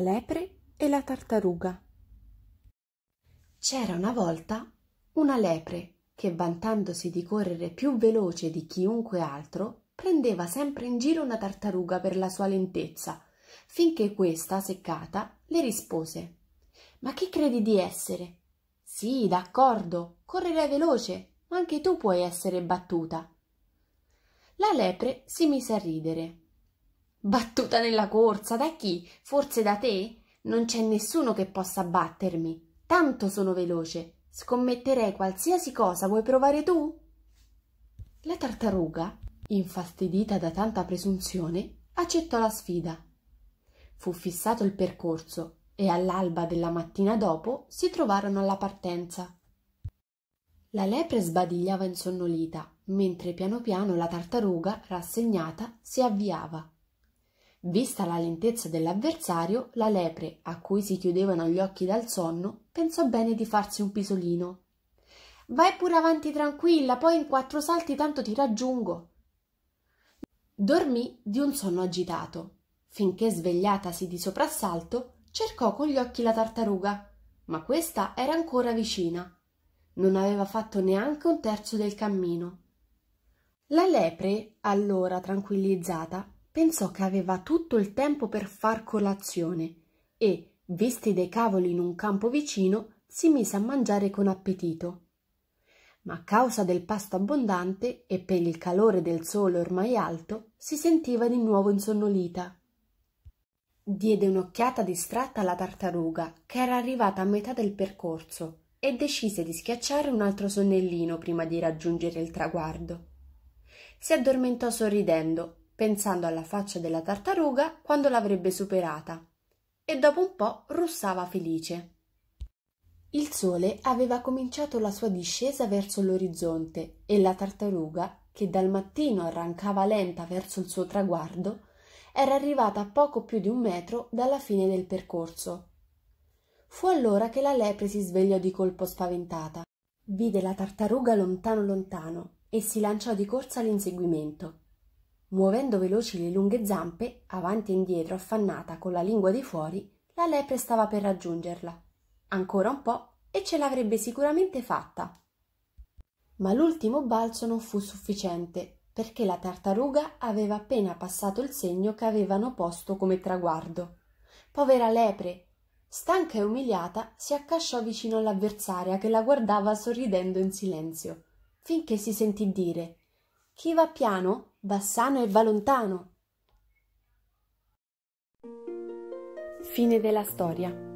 lepre e la tartaruga. C'era una volta una lepre che, vantandosi di correre più veloce di chiunque altro, prendeva sempre in giro una tartaruga per la sua lentezza, finché questa, seccata, le rispose Ma chi credi di essere? Sì, d'accordo, correrai veloce, ma anche tu puoi essere battuta. La lepre si mise a ridere Battuta nella corsa, da chi? Forse da te? Non c'è nessuno che possa battermi. Tanto sono veloce. Scommetterei qualsiasi cosa. Vuoi provare tu? La tartaruga, infastidita da tanta presunzione, accettò la sfida. Fu fissato il percorso e all'alba della mattina dopo si trovarono alla partenza. La lepre sbadigliava insonnolita, mentre piano piano la tartaruga, rassegnata, si avviava. Vista la lentezza dell'avversario, la lepre, a cui si chiudevano gli occhi dal sonno, pensò bene di farsi un pisolino. Vai pure avanti tranquilla, poi in quattro salti tanto ti raggiungo. Dormì di un sonno agitato, finché svegliatasi di soprassalto, cercò con gli occhi la tartaruga, ma questa era ancora vicina. Non aveva fatto neanche un terzo del cammino. La lepre, allora tranquillizzata, pensò che aveva tutto il tempo per far colazione e, visti dei cavoli in un campo vicino, si mise a mangiare con appetito. Ma a causa del pasto abbondante e per il calore del sole ormai alto, si sentiva di nuovo insonnolita. Diede un'occhiata distratta alla tartaruga, che era arrivata a metà del percorso, e decise di schiacciare un altro sonnellino prima di raggiungere il traguardo. Si addormentò sorridendo pensando alla faccia della tartaruga quando l'avrebbe superata, e dopo un po' russava felice. Il sole aveva cominciato la sua discesa verso l'orizzonte e la tartaruga, che dal mattino arrancava lenta verso il suo traguardo, era arrivata a poco più di un metro dalla fine del percorso. Fu allora che la lepre si svegliò di colpo spaventata. Vide la tartaruga lontano lontano e si lanciò di corsa all'inseguimento. Muovendo veloci le lunghe zampe, avanti e indietro, affannata con la lingua di fuori, la lepre stava per raggiungerla. Ancora un po' e ce l'avrebbe sicuramente fatta. Ma l'ultimo balzo non fu sufficiente, perché la tartaruga aveva appena passato il segno che avevano posto come traguardo. Povera lepre! Stanca e umiliata, si accasciò vicino all'avversaria che la guardava sorridendo in silenzio, finché si sentì dire Chi va piano Bassano e Valontano. Fine della storia.